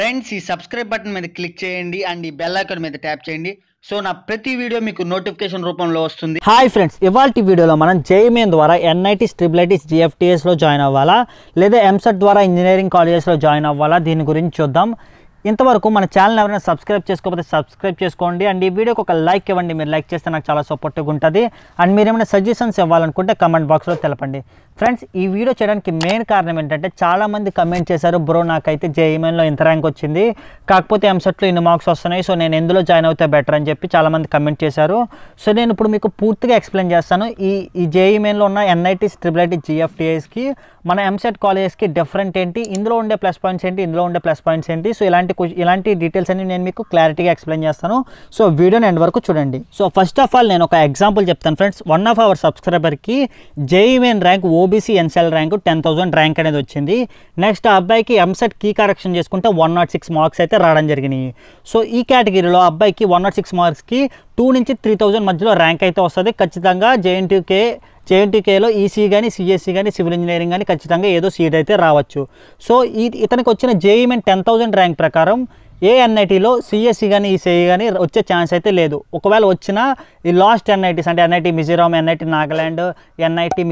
friends ఈ subscribe button మీద click చేయండి అండ్ ఈ బెల్ ఐకాన్ మీద ట్యాప్ చేయండి సో నా ప్రతి వీడియో మీకు నోటిఫికేషన్ రూపంలో వస్తుంది హాయ్ ఫ్రెండ్స్ ఇవాళ వీడియోలో మనం జేఈమెయిన్ ద్వారా ఎన్ఐటీస్ ట్రిబులైటీస్ జిఎఫ్టీఎస్లో జాయిన్ అవ్వాలా లేదా ఎంసెట్ ద్వారా ఇంజనీరింగ్ కాలేజెస్లో జాయిన్ అవ్వాలా దీని గురించి చూద్దాం ఇంతవరకు మన ఛానల్ ఎవరైనా సబ్స్క్రైబ్ చేసుకోకపోతే సబ్స్క్రైబ్ చేసుకోండి అండ్ ఈ వీడియోకి ఒక లైక్ ఇవ్వండి మీరు లైక్ చేస్తే నాకు చాలా సపోర్ట్గా ఉంటుంది అండ్ మీరు ఏమైనా సజెషన్స్ ఇవ్వాలనుకుంటే కమెంట్ బాక్స్లో తెలపండి ఫ్రెండ్స్ ఈ వీడియో చేయడానికి మెయిన్ కారణం ఏంటంటే చాలామంది కమెంట్ చేశారు బ్రో నాకైతే జేఈమెన్లో ఇంత ర్యాంక్ వచ్చింది కాకపోతే ఎంసెట్లో ఇన్ని మార్క్స్ వస్తున్నాయి సో నేను ఎందులో జాయిన్ అవుతే బెటర్ అని చెప్పి చాలామంది కమెంట్ చేశారు సో నేను ఇప్పుడు మీకు పూర్తిగా ఎక్స్ప్లెయిన్ చేస్తాను ఈ ఈ జేఈమెన్లో ఉన్న ఎన్ఐటీ ట్రిపుల్ ఐటీ జిఎఫ్టీఐస్కి మన ఎంసెట్ కాలేజెస్కి డిఫరెంట్ ఏంటి ఇందులో ఉండే ప్లస్ పాయింట్స్ ఏంటి ఇందులో ఉండే ప్లస్ పాయింట్స్ ఏంటి సో ఇలాంటి ఇలాంటి డీటెయిల్స్ అన్ని నేను మీకు క్లారిటీగా ఎక్స్ప్లెయిన్ చేస్తాను సో వీడియోని ఎండ్ వరకు చూడండి సో ఫస్ట్ ఆఫ్ ఆల్ నేను ఒక ఎగ్జాంపుల్ చెప్తాను ఫ్రెండ్స్ వన్ ఆఫ్ అవర్ సబ్స్క్రైబర్కి JEE Main rank O OBC NCL rank ten thousand rank అనేది వచ్చింది నెక్స్ట్ ఆ అబ్బాయికి ఎంసెట్ కీ కరెక్షన్ చేసుకుంటే వన్ నాట్ సిక్స్ మార్క్స్ అయితే రావడం జరిగినాయి సో ఈ కేటగిరీలో అబ్బాయికి వన్ నాట్ సిక్స్ మార్క్స్కి టూ నుంచి త్రీ థౌజండ్ మధ్యలో ర్యాంక్ అయితే వస్తుంది ఖచ్చితంగా జేఎన్టీకే జేఎన్టీకేలో ఈసీ కానీ సిఎస్సీ కానీ సివిల్ ఇంజనీరింగ్ కానీ ఖచ్చితంగా ఏదో సీట్ అయితే రావచ్చు సో ఈ ఇతనికి వచ్చిన జేఈమెన్ టెన్ థౌసండ్ ర్యాంక్ ప్రకారం ఏ ఎన్ఐటీలో సిఎస్సి కానీ ఈసీఈ కానీ వచ్చే ఛాన్స్ అయితే లేదు ఒకవేళ వచ్చినా ఈ లాస్ట్ ఎన్ఐటీస్ అంటే NIT Mizoram NIT Nagaland NIT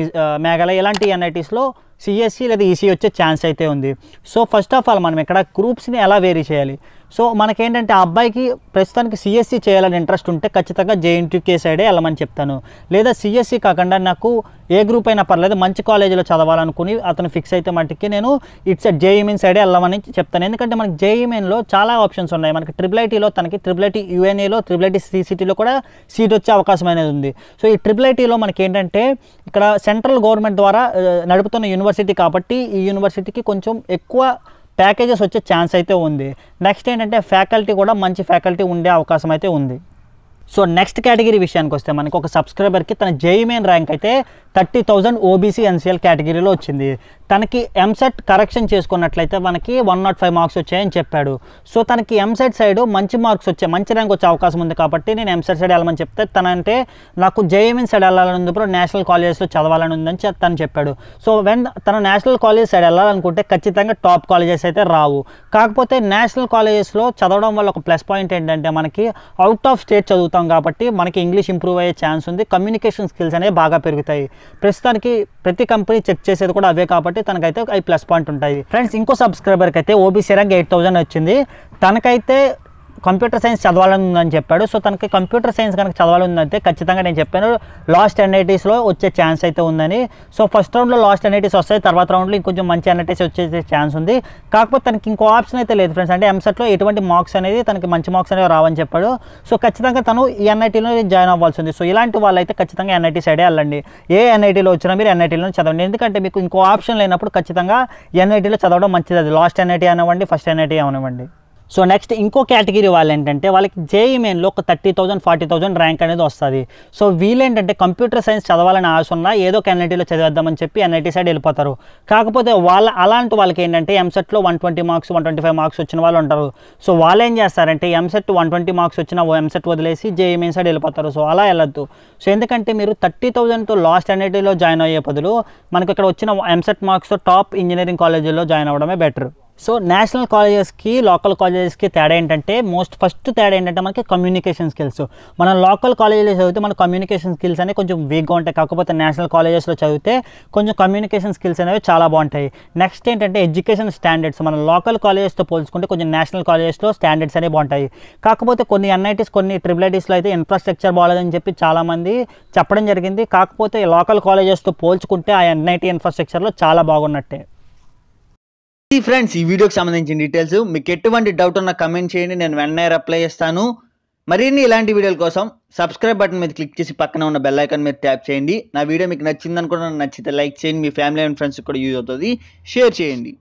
Meghalaya ఇలాంటి ఎన్ఐటీస్లో సిఎస్సి e లేదా ఈసీఈ e e వచ్చే ఛాన్స్ అయితే ఉంది సో ఫస్ట్ ఆఫ్ ఆల్ మనం ఇక్కడ గ్రూప్స్ని ఎలా వేరీ చేయాలి సో మనకేంటంటే ఆ అబ్బాయికి ప్రస్తుతానికి సిఎస్సి చేయాలని ఇంట్రెస్ట్ ఉంటే ఖచ్చితంగా జేఎన్టీకే సైడే వెళ్ళమని చెప్తాను లేదా సిఎస్సి కాకుండా నాకు ఏ గ్రూప్ అయినా పర్లేదు మంచి కాలేజీలో చదవాలనుకుని అతను ఫిక్స్ అయితే మటుకి నేను ఇట్స్ అట్ జేఈమెయిన్ సైడే వెళ్ళమని చెప్తాను ఎందుకంటే మనకి జేఈమెయిన్లో e చాలా ఆప్షన్స్ ఉన్నాయి మనకి ట్రిపుల్ ఐటీలో తనకి ట్రిపుల్ ఐటీ యూఎన్ఏలో ట్రిపుల్ ఐటీ సిసిటీలో కూడా సీట్ వచ్చే అవకాశం అనేది ఉంది సో ఈ ట్రిపుల్ ఐటీలో మనకి ఏంటంటే ఇక్కడ సెంట్రల్ గవర్నమెంట్ ద్వారా నడుపుతున్న యూనివర్సిటీ కాబట్టి ఈ యూనివర్సిటీకి కొంచెం ఎక్కువ ప్యాకేజెస్ వచ్చే ఛాన్స్ అయితే ఉంది నెక్స్ట్ ఏంటంటే ఫ్యాకల్టీ కూడా మంచి ఫ్యాకల్టీ ఉండే అవకాశం అయితే ఉంది సో నెక్స్ట్ కేటగిరీ విషయానికి వస్తే మనకు ఒక సబ్స్క్రైబర్కి తన జేఈ మెయిన్ ర్యాంక్ అయితే థర్టీ థౌజండ్ ఓబీసీ ఎన్సీఎల్ కేటగిరీలో వచ్చింది తనకి ఎంసెట్ కరెక్షన్ చేసుకున్నట్లయితే మనకి వన్ నాట్ ఫైవ్ మార్క్స్ వచ్చాయని చెప్పాడు సో తనకి ఎంసెట్ సైడ్ మంచి మార్క్స్ వచ్చాయి మంచి ర్యాంక్ వచ్చే అవకాశం ఉంది కాబట్టి నేను ఎంసెట్ సైడ్ వెళ్ళమని చెప్తే తనంటే నాకు జేఎంఎన్ సైడ్ e e వెళ్ళాలని ఉంది ఇప్పుడు నేషనల్ కాలేజెస్లో చదవాలని ఉందని తను చెప్పాడు సో వెన్ తన నేషనల్ కాలేజ్ సైడ్ వెళ్ళాలనుకుంటే ఖచ్చితంగా టాప్ కాలేజెస్ అయితే రావు కాకపోతే నేషనల్ కాలేజెస్లో చదవడం వల్ల ఒక ప్లస్ పాయింట్ ఏంటంటే మనకి అవుట్ ఆఫ్ స్టేట్ చదువుతాం కాబట్టి మనకి ఇంగ్లీష్ ఇంప్రూవ్ అయ్యే ఛాన్స్ ఉంది కమ్యూనికేషన్ స్కిల్స్ అనేవి బాగా పెరుగుతాయి ప్రస్తుతానికి ప్రతి కంపెనీ చెక్ చేసేది కూడా అవే కాబట్టి తనకైతే ఐ ప్లస్ పాయింట్ ఉంటాయి ఫ్రెండ్స్ ఇంకో సబ్స్క్రైబర్కి అయితే ఓబీసీ ర్యాంక్ ఎయిట్ వచ్చింది తనకైతే కంప్యూటర్ సైన్స్ చదవాలని చెప్పాడు సో తనకి కంప్యూటర్ సైన్స్ కనుక చదవాలందంటే ఖచ్చితంగా నేను చెప్పాను లాస్ట్ ఎన్ఐటీస్లో వచ్చే ఛాన్స్ అయితే ఉందని సో ఫస్ట్ రౌండ్లో లాస్ట్ ఎన్ఐటీస్ వస్తాయి తర్వాత రౌండ్లో ఇంకొంచెం మంచి ఎన్ఐటీస్ వచ్చే ఛాన్స్ ఉంది కాకపోతే తనకి ఇంకో ఆప్షన్ అయితే లేదు ఫ్రెండ్స్ అంటే ఎంసెట్లో ఎటువంటి మార్క్స్ అనేది తనకి మంచి మార్క్స్ అనేవి రావని చెప్పాడు సో ఖచ్చితంగా తను ఎన్ఐటీలో జాయిన్ అవ్వాల్సి ఉంది సో ఇలాంటి వాళ్ళైతే ఖచ్చితంగా ఎన్ఐటీ సైడే వెళ్ళండి ఏ ఎన్ఐటీలో వచ్చినా మీరు ఎన్ఐటీలో చదవండి ఎందుకంటే మీకు ఇంకో ఆప్షన్ లేనప్పుడు ఖచ్చితంగా ఎన్ఐటీలో చదవడం మంచిది అది లాస్ట్ ఎన్ఐటీ అనివ్వండి ఫస్ట్ ఎన్ఐటీ అనివ్వండి సో నెక్స్ట్ ఇంకో కేటగిరీ వాళ్ళు ఏంటంటే వాళ్ళకి జేఈ మెయిన్లో e ఒక thirty thousand forty thousand rank అనేది వస్తుంది సో ఏంటంటే కంప్యూటర్ సైన్స్ చదవాలని ఆశ ఉన్నా ఏదో ఒక ఎన్ఐటీలో చదివేద్దామని చెప్పి ఎన్ఐటీ సైడ్ వెళ్ళిపోతారు కాకపోతే వాళ్ళ అలాంటి వాళ్ళకి ఏంటంటే ఎంసెట్లో one twenty marks one twenty five marks వచ్చిన వాళ్ళు ఉంటారు సో వాళ్ళు ఏం చేస్తారంటే ఎంసెట్ వన్ ట్వంటీ మార్క్స్ వచ్చిన ఎంసెట్ వదిలేసి జేఈ మెయిన్ సైడ్ వెళ్ళిపోతారు సో అలా వెళ్ళొద్దు సో ఎందుకంటే మీరు థర్టీ థౌసండ్తో లాస్ట్ ఎన్ఐటీలో జాయిన్ అయ్యే బదులు మనకు ఇక్కడ వచ్చిన ఎంసెట్ మార్క్స్తో టాప్ ఇంజనీరింగ్ కాలేజీలో జాయిన్ అవ్వడమే బెటర్ సో నేషనల్ కాలేజెస్కి లోకల్ కాలేజెస్కి తేడా ఏంటంటే మోస్ట్ ఫస్ట్ తేడా ఏంటంటే మనకి కమ్యూనికేషన్ స్కిల్స్ మనం లోకల్ కాలేజెస్లో చదివితే మన కమ్యూనికేషన్ స్కిల్స్ అనేవి కొంచెం వీక్గా ఉంటాయి కాకపోతే నేషనల్ కాలేజెస్లో చదివితే కొంచెం కమ్యూనికేషన్ స్కిల్స్ అనేవి చాలా బాగుంటాయి నెక్స్ట్ ఏంటంటే ఎడ్యుకేషన్ స్టాండర్డ్స్ మన లోకల్ కాలేజెస్తో పోల్చుకుంటే కొంచెం నేషనల్ కాలేజెస్లో స్టాండర్డ్స్ అనేవి బాగుంటాయి కాకపోతే కొన్ని ఎన్ఐటీస్ కొన్ని ట్రిపుల్ ఐటీస్లో అయితే ఇన్ఫ్రాస్ట్రక్చర్ బాగాలేదని చెప్పి చాలామంది చెప్పడం జరిగింది కాకపోతే లోకల్ కాలేజెస్తో పోల్చుకుంటే ఆ ఎన్ఐటీ ఇన్ఫ్రాస్ట్రక్చర్లో చాలా బాగున్నట్టే ఈ ఫ్రెండ్స్ ఈ వీడియోకి సంబంధించిన డీటెయిల్స్ మీకు ఎటువంటి డౌట్ ఉన్న కమెంట్ చేయండి నేను వెంటనే రిప్లై చేస్తాను మరిన్ని ఇలాంటి వీడియోల కోసం సబ్స్క్రైబ్ బటన్ మీద క్లిక్ చేసి పక్కన ఉన్న బెల్ ఐకాన్ మీద ట్యాప్ చేయండి నా వీడియో మీకు నచ్చిందనుకున్నా నచ్చితే లైక్ చేయండి మీ ఫ్యామిలీ అండ్ ఫ్రెండ్స్ కూడా యూజ్ అవుతుంది షేర్ చేయండి